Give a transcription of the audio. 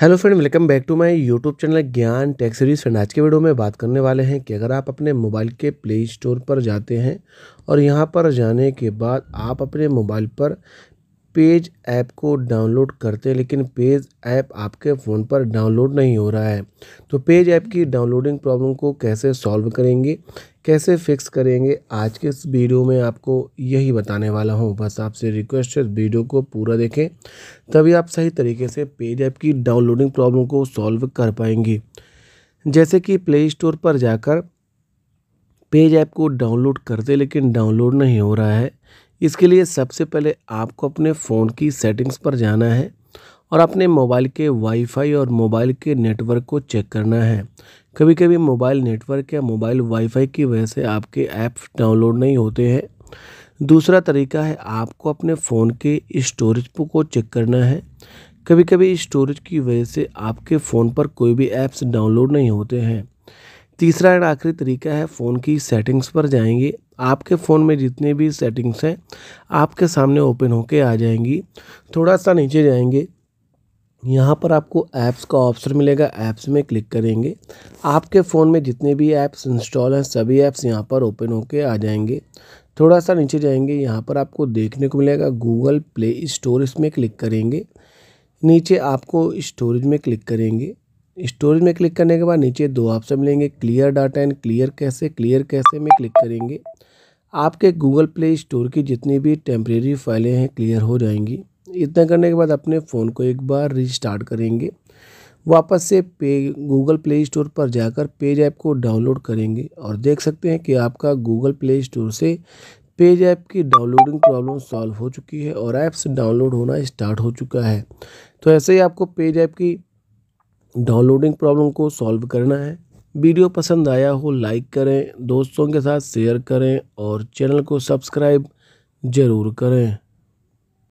hello friend welcome back to my YouTube channel Gyan tech series friend आज के video में बात करने वाले हैं कि अगर आप अपने मोबाइल के प्ले स्टोर पर जाते हैं और यहां पर जाने के बाद आप अपने मोबाइल पर पेज ऐप को डाउनलोड करते हैं लेकिन पेज ऐप आपके फ़ोन पर डाउनलोड नहीं हो रहा है तो पेज ऐप की डाउनलोडिंग प्रॉब्लम को कैसे सॉल्व करेंगे कैसे फिक्स करेंगे आज के इस वीडियो में आपको यही बताने वाला हूँ बस आपसे रिक्वेस्ट है वीडियो को पूरा देखें तभी आप सही तरीके से पेज ऐप की डाउनलोडिंग प्रॉब्लम को सॉल्व कर पाएंगे जैसे कि प्ले स्टोर पर जाकर पेज ऐप को डाउनलोड करते लेकिन डाउनलोड नहीं हो रहा है इसके लिए सबसे पहले आपको अपने फ़ोन की सेटिंग्स पर जाना है और अपने मोबाइल के वाईफाई और मोबाइल के नेटवर्क को चेक करना है कभी कभी मोबाइल नेटवर्क या मोबाइल वाईफाई की वजह से आपके ऐप्स डाउनलोड नहीं होते हैं दूसरा तरीका है आपको अपने फ़ोन के स्टोरेज को चेक करना है कभी कभी स्टोरेज की वजह से आपके फ़ोन पर कोई भी ऐप्स डाउनलोड नहीं होते हैं तीसरा एंड आखिरी तरीका है फ़ोन की सेटिंग्स पर जाएंगे आपके फ़ोन में जितने भी सेटिंग्स हैं आपके सामने ओपन होके आ जाएंगी थोड़ा सा नीचे जाएंगे यहाँ पर आपको ऐप्स का ऑप्शन मिलेगा ऐप्स में क्लिक करेंगे आपके फ़ोन में जितने भी ऐप्स इंस्टॉल हैं सभी ऐप्स यहाँ पर ओपन होके आ जाएंगे थोड़ा सा नीचे जाएंगे यहाँ पर आपको देखने को मिलेगा गूगल प्ले स्टोर इसमें क्लिक करेंगे नीचे आपको स्टोरेज में क्लिक करेंगे स्टोरेज में क्लिक करने के बाद नीचे दो ऑप्शन मिलेंगे clear data and clear cache clear cache में क्लिक करेंगे आपके गूगल प्ले स्टोर की जितनी भी टेम्प्रेरी फाइलें हैं क्लियर हो जाएंगी इतना करने के बाद अपने फ़ोन को एक बार रिस्टार्ट करेंगे वापस से पे गूगल प्ले स्टोर पर जाकर पेज ऐप को डाउनलोड करेंगे और देख सकते हैं कि आपका गूगल प्ले स्टोर से पेज ऐप की डाउनलोडिंग प्रॉब्लम सॉल्व हो चुकी है और ऐप्स डाउनलोड होना स्टार्ट हो चुका है तो ऐसे ही आपको पेज ऐप की डाउनलोडिंग प्रॉब्लम को सॉल्व करना है वीडियो पसंद आया हो लाइक करें दोस्तों के साथ शेयर करें और चैनल को सब्सक्राइब ज़रूर करें